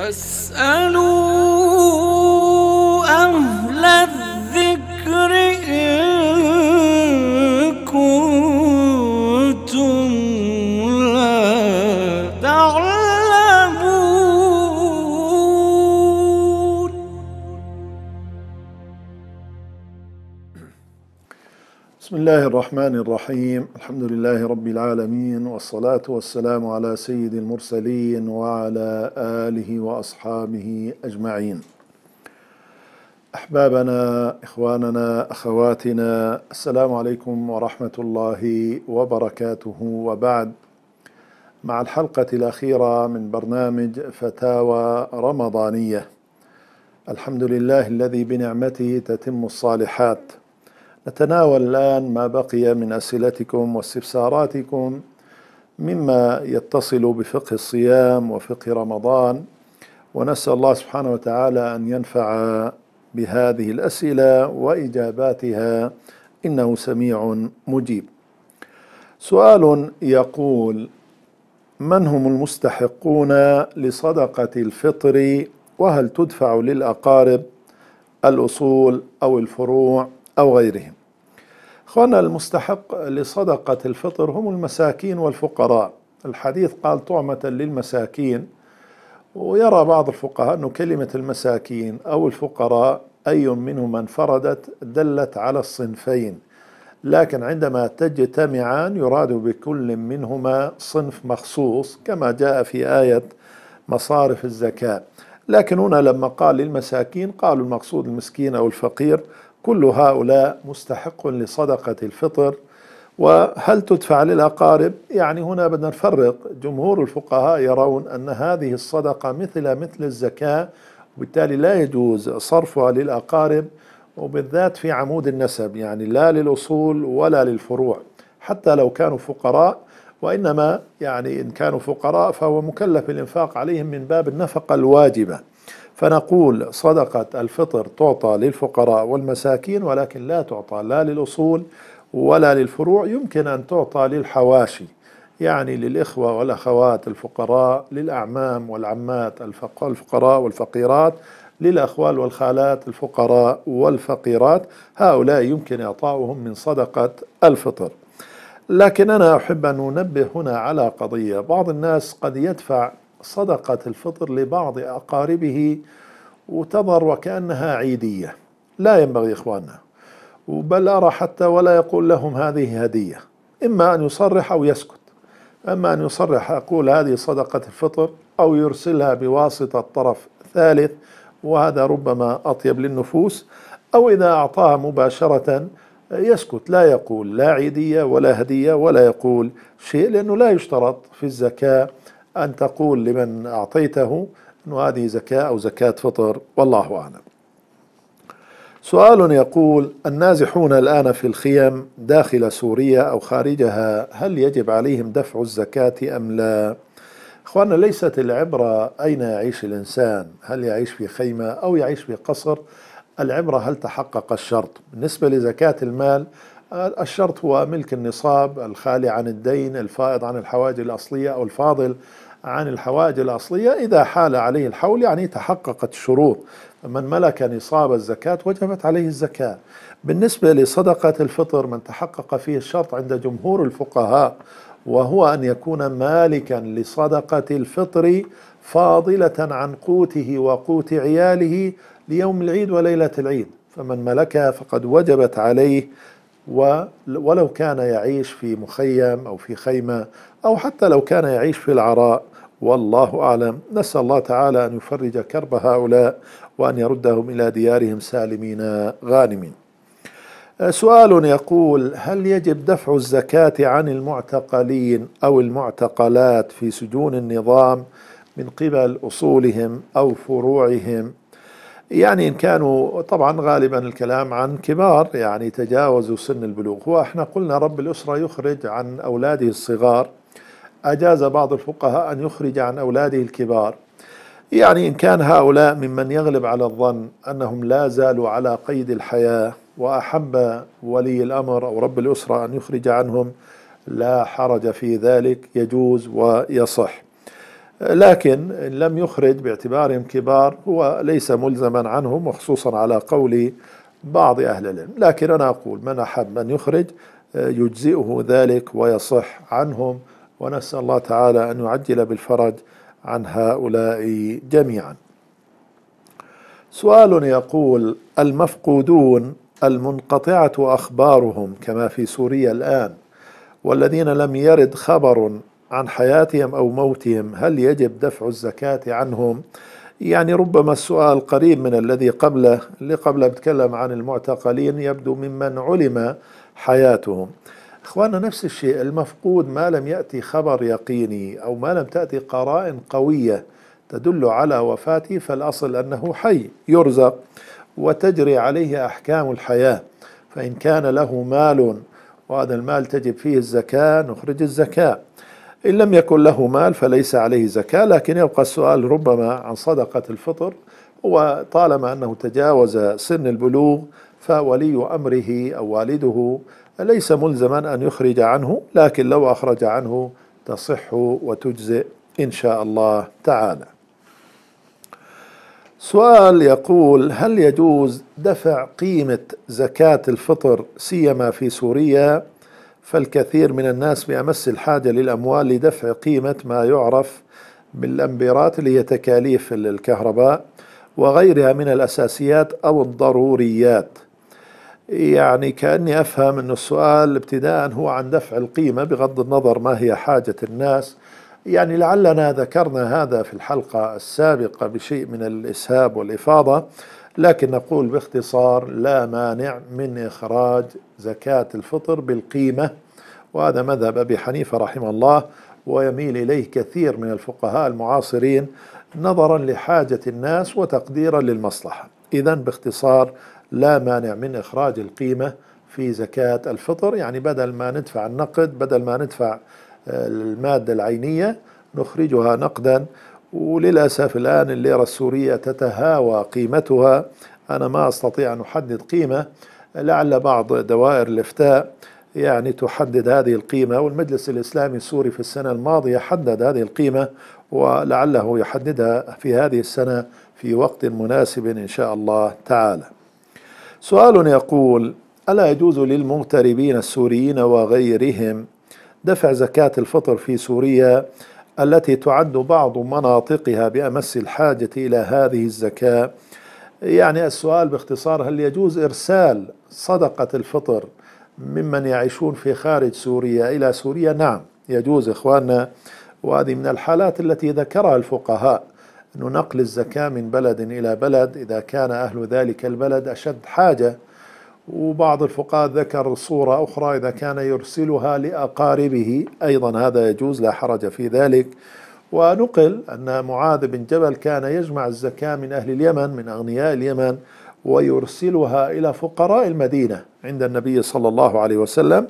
فاسألوه الله الرحمن الرحيم الحمد لله رب العالمين والصلاة والسلام على سيد المرسلين وعلى آله وأصحابه أجمعين أحبابنا إخواننا أخواتنا السلام عليكم ورحمة الله وبركاته وبعد مع الحلقة الأخيرة من برنامج فتاوى رمضانية الحمد لله الذي بنعمته تتم الصالحات نتناول الآن ما بقي من أسئلتكم واستفساراتكم مما يتصل بفقه الصيام وفقه رمضان ونسأل الله سبحانه وتعالى أن ينفع بهذه الأسئلة وإجاباتها إنه سميع مجيب سؤال يقول من هم المستحقون لصدقة الفطر وهل تدفع للأقارب الأصول أو الفروع أو غيرهم أخوانا المستحق لصدقة الفطر هم المساكين والفقراء الحديث قال طعمة للمساكين ويرى بعض الفقهاء أن كلمة المساكين أو الفقراء أي منهما انفردت دلت على الصنفين لكن عندما تجتمعان يراد بكل منهما صنف مخصوص كما جاء في آية مصارف الزكاة لكن هنا لما قال للمساكين قالوا المقصود المسكين أو الفقير كل هؤلاء مستحق لصدقة الفطر وهل تدفع للأقارب يعني هنا بدنا نفرق جمهور الفقهاء يرون أن هذه الصدقة مثل مثل الزكاة وبالتالي لا يجوز صرفها للأقارب وبالذات في عمود النسب يعني لا للأصول ولا للفروع حتى لو كانوا فقراء وإنما يعني إن كانوا فقراء فهو مكلف الإنفاق عليهم من باب النفقة الواجبة فنقول صدقة الفطر تعطى للفقراء والمساكين ولكن لا تعطى لا للأصول ولا للفروع يمكن أن تعطى للحواشي يعني للإخوة والأخوات الفقراء للأعمام والعمات الفقراء والفقيرات للأخوال والخالات الفقراء والفقيرات هؤلاء يمكن إعطاؤهم من صدقة الفطر لكن أنا أحب أن أنبه هنا على قضية بعض الناس قد يدفع صدقة الفطر لبعض أقاربه وتظهر وكأنها عيدية لا ينبغي إخواننا بل أرى حتى ولا يقول لهم هذه هدية إما أن يصرح أو يسكت أما أن يصرح أقول هذه صدقة الفطر أو يرسلها بواسطة طرف ثالث وهذا ربما أطيب للنفوس أو إذا أعطاها مباشرة يسكت لا يقول لا عيدية ولا هدية ولا يقول شيء لأنه لا يشترط في الزكاة أن تقول لمن أعطيته أن هذه زكاة أو زكاة فطر والله أعلم سؤال يقول النازحون الآن في الخيم داخل سوريا أو خارجها هل يجب عليهم دفع الزكاة أم لا؟ أخوانا ليست العبرة أين يعيش الإنسان هل يعيش في خيمة أو يعيش في قصر العبرة هل تحقق الشرط بالنسبة لزكاة المال الشرط هو ملك النصاب الخالي عن الدين الفائض عن الحوائج الأصلية أو الفاضل عن الحوائج الأصلية إذا حال عليه الحول يعني تحققت الشروط من ملك نصاب الزكاة وجبت عليه الزكاة بالنسبة لصدقة الفطر من تحقق فيه الشرط عند جمهور الفقهاء وهو أن يكون مالكا لصدقة الفطر فاضلة عن قوته وقوت عياله ليوم العيد وليلة العيد فمن ملكها فقد وجبت عليه ولو كان يعيش في مخيم أو في خيمة أو حتى لو كان يعيش في العراء والله أعلم نسأل الله تعالى أن يفرج كرب هؤلاء وأن يردهم إلى ديارهم سالمين غانمين سؤال يقول هل يجب دفع الزكاة عن المعتقلين أو المعتقلات في سجون النظام من قبل أصولهم أو فروعهم يعني إن كانوا طبعا غالبا الكلام عن كبار يعني تجاوزوا سن البلوغ وإحنا قلنا رب الأسرة يخرج عن أولاده الصغار أجاز بعض الفقهاء أن يخرج عن أولاده الكبار يعني إن كان هؤلاء ممن يغلب على الظن أنهم لا زالوا على قيد الحياة وأحب ولي الأمر أو رب الأسرة أن يخرج عنهم لا حرج في ذلك يجوز ويصح لكن إن لم يخرج باعتبارهم كبار هو ليس ملزما عنهم وخصوصا على قول بعض أهل العلم لكن أنا أقول من أحب من يخرج آه، يجزئه ذلك ويصح عنهم ونسأل الله تعالى أن يعجل بالفرج عن هؤلاء جميعا سؤال يقول المفقودون المنقطعة أخبارهم كما في سوريا الآن والذين لم يرد خبر عن حياتهم أو موتهم هل يجب دفع الزكاة عنهم يعني ربما السؤال قريب من الذي قبله اللي قبله بتكلم عن المعتقلين يبدو ممن علم حياتهم اخواننا نفس الشيء المفقود ما لم ياتي خبر يقيني او ما لم تاتي قرائن قويه تدل على وفاته فالاصل انه حي يرزق وتجري عليه احكام الحياه فان كان له مال وهذا المال تجب فيه الزكاه نخرج الزكاه إن لم يكن له مال فليس عليه زكاة لكن يبقى السؤال ربما عن صدقة الفطر وطالما أنه تجاوز سن البلوغ فولي أمره أو والده ليس ملزما أن يخرج عنه لكن لو أخرج عنه تصح وتجزئ إن شاء الله تعالى سؤال يقول هل يجوز دفع قيمة زكاة الفطر سيما في سوريا فالكثير من الناس بأمس الحاجة للأموال لدفع قيمة ما يعرف بالأمبيرات اللي هي تكاليف الكهرباء وغيرها من الأساسيات أو الضروريات يعني كأني أفهم أن السؤال ابتداء هو عن دفع القيمة بغض النظر ما هي حاجة الناس يعني لعلنا ذكرنا هذا في الحلقة السابقة بشيء من الإسهاب والإفاضة لكن نقول باختصار لا مانع من إخراج زكاة الفطر بالقيمة وهذا مذهب أبي حنيفة رحمه الله ويميل إليه كثير من الفقهاء المعاصرين نظرا لحاجة الناس وتقديرا للمصلحة إذا باختصار لا مانع من إخراج القيمة في زكاة الفطر يعني بدل ما ندفع النقد بدل ما ندفع آه، المادة العينية نخرجها نقدا وللأسف الآن الليرة السورية تتهاوى قيمتها أنا ما أستطيع أن أحدد قيمة لعل بعض دوائر الإفتاء يعني تحدد هذه القيمة والمجلس الإسلامي السوري في السنة الماضية حدد هذه القيمة ولعله يحددها في هذه السنة في وقت مناسب إن شاء الله تعالى سؤال يقول ألا يجوز للمغتربين السوريين وغيرهم دفع زكاة الفطر في سوريا التي تعد بعض مناطقها بأمس الحاجة إلى هذه الزكاة يعني السؤال باختصار هل يجوز إرسال صدقة الفطر ممن يعيشون في خارج سوريا إلى سوريا نعم يجوز إخواننا وهذه من الحالات التي ذكرها الفقهاء أن نقل الزكاة من بلد إلى بلد إذا كان أهل ذلك البلد أشد حاجة وبعض الفقهاء ذكر صورة أخرى إذا كان يرسلها لأقاربه أيضا هذا يجوز لا حرج في ذلك ونقل أن معاذ بن جبل كان يجمع الزكاة من أهل اليمن من أغنياء اليمن ويرسلها إلى فقراء المدينة عند النبي صلى الله عليه وسلم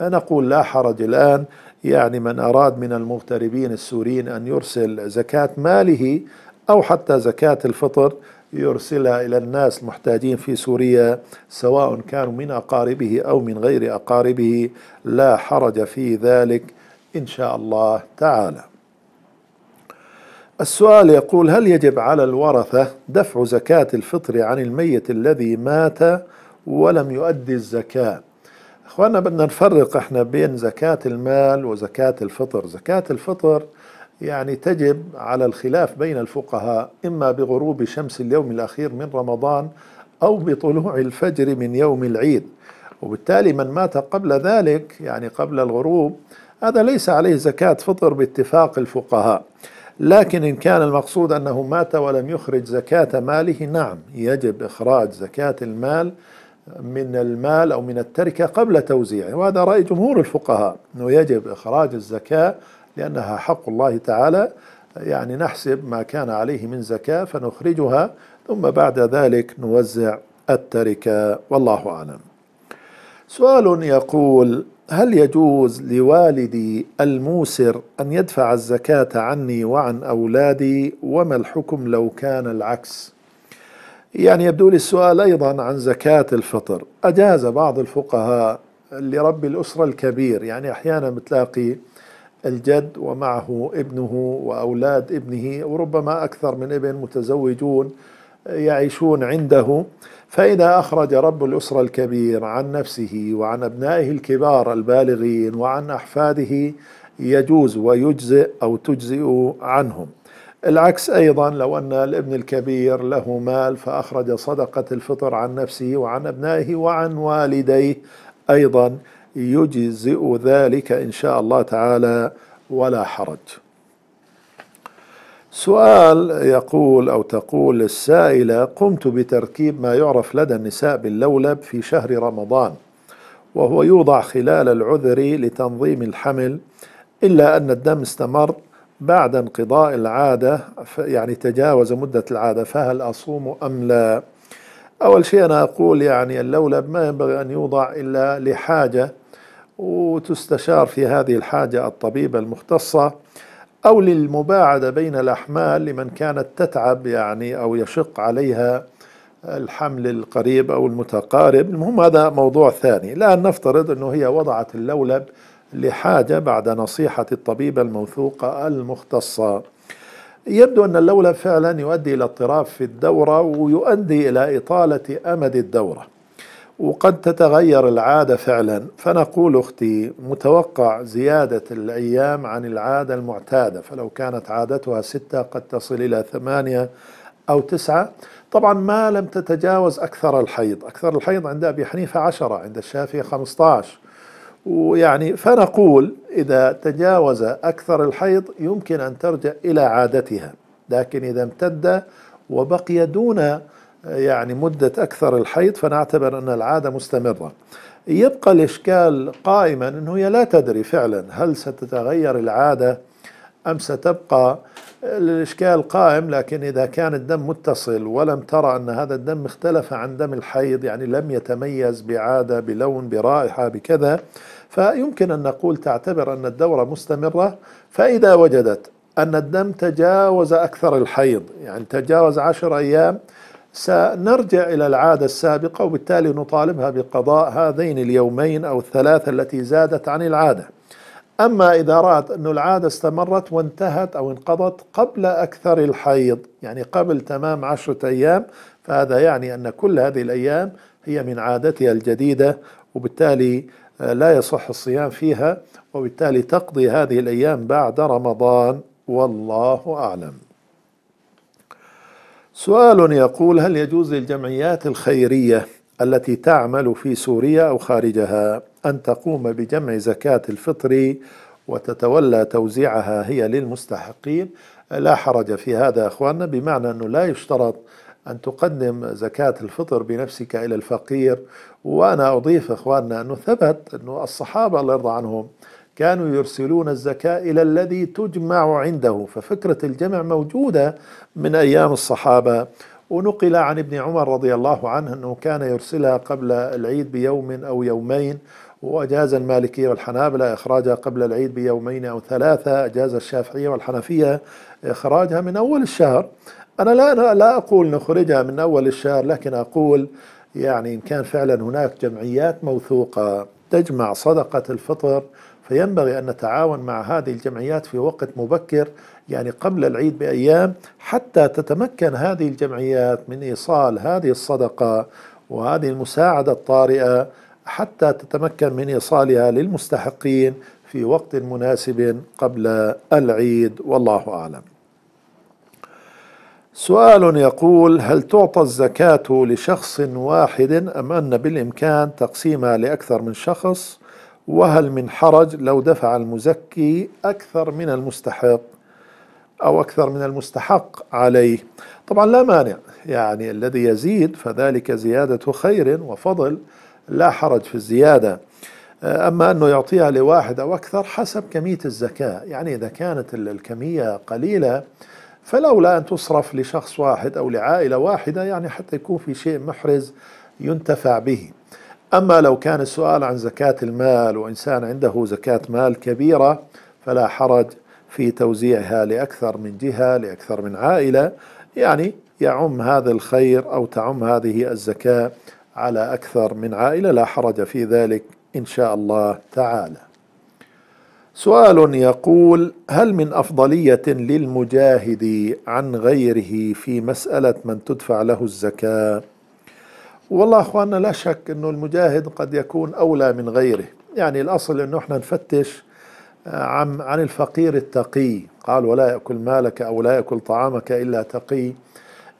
نقول لا حرج الآن يعني من أراد من المغتربين السوريين أن يرسل زكاة ماله أو حتى زكاة الفطر يرسلها إلى الناس المحتاجين في سوريا سواء كانوا من أقاربه أو من غير أقاربه لا حرج في ذلك إن شاء الله تعالى السؤال يقول هل يجب على الورثة دفع زكاة الفطر عن الميت الذي مات ولم يؤدي الزكاة أخوانا بدنا نفرق احنا بين زكاة المال وزكاة الفطر زكاة الفطر يعني تجب على الخلاف بين الفقهاء إما بغروب شمس اليوم الأخير من رمضان أو بطلوع الفجر من يوم العيد وبالتالي من مات قبل ذلك يعني قبل الغروب هذا ليس عليه زكاة فطر باتفاق الفقهاء لكن إن كان المقصود أنه مات ولم يخرج زكاة ماله نعم يجب إخراج زكاة المال من المال أو من التركة قبل توزيعه وهذا رأي جمهور الفقهاء أنه يجب إخراج الزكاة لأنها حق الله تعالى يعني نحسب ما كان عليه من زكاة فنخرجها ثم بعد ذلك نوزع التركة والله أعلم سؤال يقول هل يجوز لوالدي الموسر أن يدفع الزكاة عني وعن أولادي وما الحكم لو كان العكس يعني يبدو لي السؤال أيضا عن زكاة الفطر أجاز بعض الفقهاء لرب الأسرة الكبير يعني أحيانا بتلاقي الجد ومعه ابنه وأولاد ابنه وربما أكثر من ابن متزوجون يعيشون عنده فإذا أخرج رب الأسرة الكبير عن نفسه وعن أبنائه الكبار البالغين وعن أحفاده يجوز ويجزئ أو تجزئ عنهم العكس أيضا لو أن الابن الكبير له مال فأخرج صدقة الفطر عن نفسه وعن أبنائه وعن والديه أيضا يجزئ ذلك إن شاء الله تعالى ولا حرج سؤال يقول أو تقول السائلة قمت بتركيب ما يعرف لدى النساء باللولب في شهر رمضان وهو يوضع خلال العذر لتنظيم الحمل إلا أن الدم استمر بعد انقضاء العادة يعني تجاوز مدة العادة فهل أصوم أم لا أول شيء أنا أقول يعني اللولب ما ينبغي أن يوضع إلا لحاجة وتستشار في هذه الحاجة الطبيبة المختصة أو للمباعدة بين الأحمال لمن كانت تتعب يعني أو يشق عليها الحمل القريب أو المتقارب المهم هذا موضوع ثاني الآن نفترض أنه هي وضعت اللولب لحاجة بعد نصيحة الطبيبة الموثوقة المختصة يبدو أن اللولب فعلا يؤدي إلى اضطراب في الدورة ويؤدي إلى إطالة أمد الدورة وقد تتغير العادة فعلا فنقول أختي متوقع زيادة الأيام عن العادة المعتادة فلو كانت عادتها ستة قد تصل إلى ثمانية أو تسعة طبعا ما لم تتجاوز أكثر الحيض أكثر الحيض عند أبي حنيفة عشرة عند الشافعي خمسة ويعني فنقول إذا تجاوز أكثر الحيض يمكن أن ترجع إلى عادتها لكن إذا امتد وبقي دون يعني مدة أكثر الحيض فنعتبر أن العادة مستمرة يبقى الإشكال قائما أنه هي لا تدري فعلا هل ستتغير العادة أم ستبقى الإشكال قائم لكن إذا كان الدم متصل ولم ترى أن هذا الدم اختلف عن دم الحيض يعني لم يتميز بعادة بلون برائحة بكذا فيمكن أن نقول تعتبر أن الدورة مستمرة فإذا وجدت أن الدم تجاوز أكثر الحيض يعني تجاوز عشر أيام سنرجع إلى العادة السابقة وبالتالي نطالبها بقضاء هذين اليومين أو الثلاثة التي زادت عن العادة أما إذا رأت أن العادة استمرت وانتهت أو انقضت قبل أكثر الحيض يعني قبل تمام عشرة أيام فهذا يعني أن كل هذه الأيام هي من عادتها الجديدة وبالتالي آه، لا يصح الصيام فيها وبالتالي تقضي هذه الأيام بعد رمضان والله أعلم سؤال يقول هل يجوز للجمعيات الخيرية التي تعمل في سوريا أو خارجها أن تقوم بجمع زكاة الفطر وتتولى توزيعها هي للمستحقين لا حرج في هذا أخواننا بمعنى أنه لا يشترط أن تقدم زكاة الفطر بنفسك إلى الفقير وأنا أضيف إخواننا أنه ثبت أنه الصحابة الله يرضى عنهم كانوا يرسلون الزكاة إلى الذي تجمع عنده ففكرة الجمع موجودة من أيام الصحابة ونقل عن ابن عمر رضي الله عنه أنه كان يرسلها قبل العيد بيوم أو يومين وأجاز المالكية والحنابلة إخراجها قبل العيد بيومين أو ثلاثة أجاز الشافعية والحنفية إخراجها من أول الشهر أنا لا, لا أقول نخرجها من أول الشهر لكن أقول يعني إن كان فعلا هناك جمعيات موثوقة تجمع صدقة الفطر فينبغي أن نتعاون مع هذه الجمعيات في وقت مبكر يعني قبل العيد بأيام حتى تتمكن هذه الجمعيات من إيصال هذه الصدقة وهذه المساعدة الطارئة حتى تتمكن من إيصالها للمستحقين في وقت مناسب قبل العيد والله أعلم سؤال يقول هل تعطى الزكاة لشخص واحد أم أن بالإمكان تقسيمها لأكثر من شخص؟ وهل من حرج لو دفع المزكي أكثر من المستحق أو أكثر من المستحق عليه طبعا لا مانع يعني الذي يزيد فذلك زيادة خير وفضل لا حرج في الزيادة آه، أما أنه يعطيها لواحد أو أكثر حسب كمية الزكاة يعني إذا كانت الكمية قليلة فلولا أن تصرف لشخص واحد أو لعائلة واحدة يعني حتى يكون في شيء محرز ينتفع به أما لو كان السؤال عن زكاة المال وإنسان عنده زكاة مال كبيرة فلا حرج في توزيعها لأكثر من جهة لأكثر من عائلة يعني يعم هذا الخير أو تعم هذه الزكاة على أكثر من عائلة لا حرج في ذلك إن شاء الله تعالى سؤال يقول هل من أفضلية للمجاهد عن غيره في مسألة من تدفع له الزكاة؟ والله اخواننا لا شك انه المجاهد قد يكون اولى من غيره يعني الاصل انه احنا نفتش آه، عن عن الفقير التقي قال ولا ياكل مالك او لا ياكل طعامك الا تقي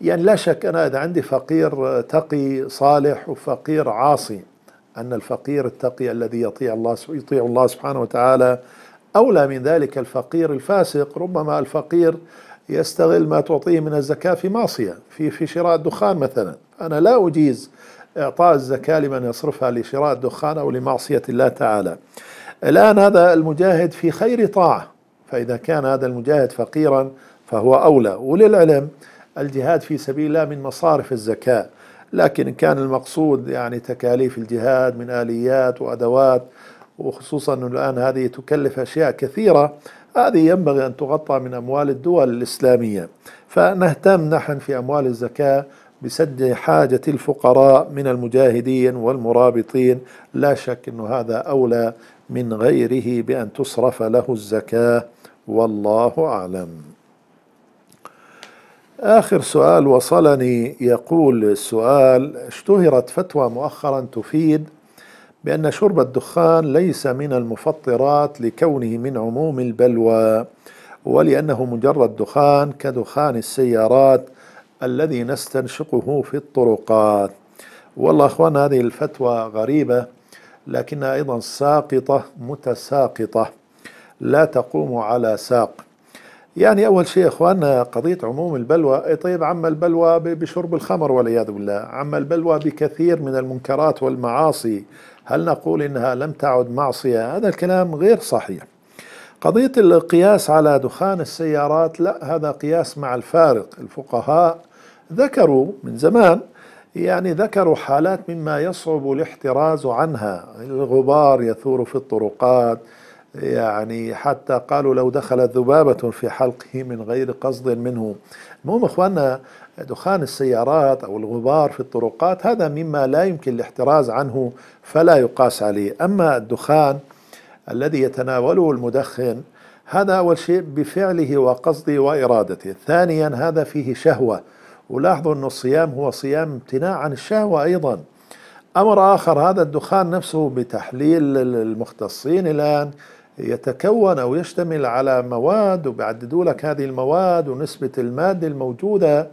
يعني لا شك انا اذا عندي فقير تقي صالح وفقير عاصي ان الفقير التقي الذي يطيع الله يطيع الله سبحانه وتعالى اولى من ذلك الفقير الفاسق ربما الفقير يستغل ما تعطيه من الزكاه في معصيه في في شراء الدخان مثلا انا لا اجيز إعطاء الزكاة لمن يصرفها لشراء الدخان أو لمعصية الله تعالى الآن هذا المجاهد في خير طاعة فإذا كان هذا المجاهد فقيرا فهو أولى وللعلم الجهاد في سبيل الله من مصارف الزكاة لكن إن كان المقصود يعني تكاليف الجهاد من آليات وأدوات وخصوصا أنه الآن هذه تكلف أشياء كثيرة هذه ينبغي أن تغطى من أموال الدول الإسلامية فنهتم نحن في أموال الزكاة بسد حاجة الفقراء من المجاهدين والمرابطين لا شك أن هذا أولى من غيره بأن تصرف له الزكاة والله أعلم آخر سؤال وصلني يقول السؤال اشتهرت فتوى مؤخرا تفيد بأن شرب الدخان ليس من المفطرات لكونه من عموم البلوى ولأنه مجرد دخان كدخان السيارات الذي نستنشقه في الطرقات والله أخوان هذه الفتوى غريبة لكنها أيضا ساقطة متساقطة لا تقوم على ساق يعني أول شيء إخواننا قضية عموم البلوى طيب عم البلوى بشرب الخمر والعياذ بالله عم البلوى بكثير من المنكرات والمعاصي هل نقول إنها لم تعد معصية هذا الكلام غير صحيح قضية القياس على دخان السيارات لا هذا قياس مع الفارق الفقهاء ذكروا من زمان يعني ذكروا حالات مما يصعب الاحتراز عنها الغبار يثور في الطرقات يعني حتى قالوا لو دخلت ذبابة في حلقه من غير قصد منه المهم إخواننا دخان السيارات أو الغبار في الطرقات هذا مما لا يمكن الاحتراز عنه فلا يقاس عليه أما الدخان الذي يتناوله المدخن هذا أول شيء بفعله وقصده وإرادته ثانيا هذا فيه شهوة ولاحظوا أن الصيام هو صيام امتناع عن الشهوة أيضا أمر آخر هذا الدخان نفسه بتحليل المختصين الآن يتكون أو يشتمل على مواد وبيعددوا لك هذه المواد ونسبة المادة الموجودة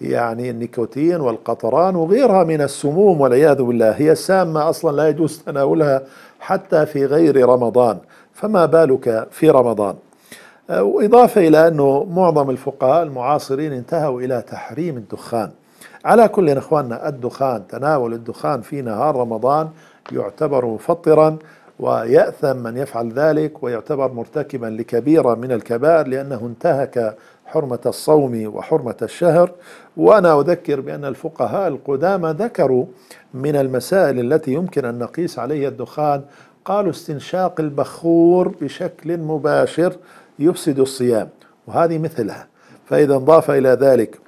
يعني النيكوتين والقطران وغيرها من السموم والعياذ بالله هي سامة أصلا لا يجوز تناولها حتى في غير رمضان فما بالك في رمضان آه، وإضافة إلى أنه معظم الفقهاء المعاصرين انتهوا إلى تحريم الدخان على كل إخواننا الدخان تناول الدخان في نهار رمضان يعتبر مفطرا ويأثم من يفعل ذلك ويعتبر مرتكبا لكبيرة من الكبائر لأنه انتهك حرمة الصوم وحرمة الشهر وأنا أذكر بأن الفقهاء القدامى ذكروا من المسائل التي يمكن أن نقيس عليها الدخان قالوا استنشاق البخور بشكل مباشر يفسد الصيام وهذه مثلها فإذا انضاف إلى ذلك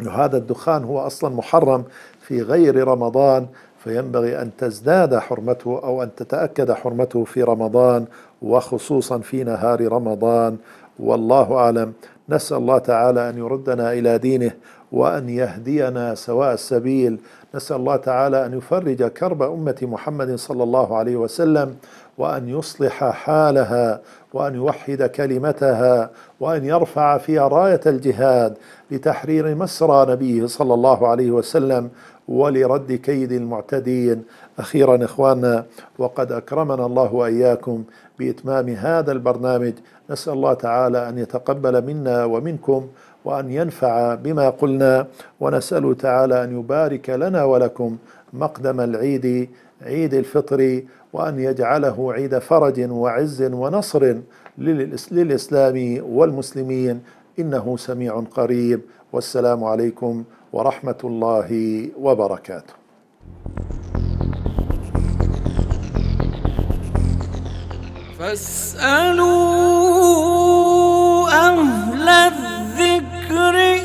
أن هذا الدخان هو أصلا محرم في غير رمضان فينبغي أن تزداد حرمته أو أن تتأكد حرمته في رمضان وخصوصا في نهار رمضان والله أعلم نسأل الله تعالى أن يردنا إلى دينه وأن يهدينا سواء السبيل نسأل الله تعالى أن يفرج كرب أمة محمد صلى الله عليه وسلم وأن يصلح حالها وأن يوحد كلمتها وأن يرفع فيها راية الجهاد لتحرير مسرى نبيه صلى الله عليه وسلم ولرد كيد المعتدين أخيرا إخواننا وقد أكرمنا الله وإياكم بإتمام هذا البرنامج نسأل الله تعالى أن يتقبل منا ومنكم وأن ينفع بما قلنا ونسأل تعالى أن يبارك لنا ولكم مقدم العيد عيد الفطر وأن يجعله عيد فرج وعز ونصر للإسلام والمسلمين إنه سميع قريب والسلام عليكم ورحمة الله وبركاته فاسألوا أهل الذكر Beauty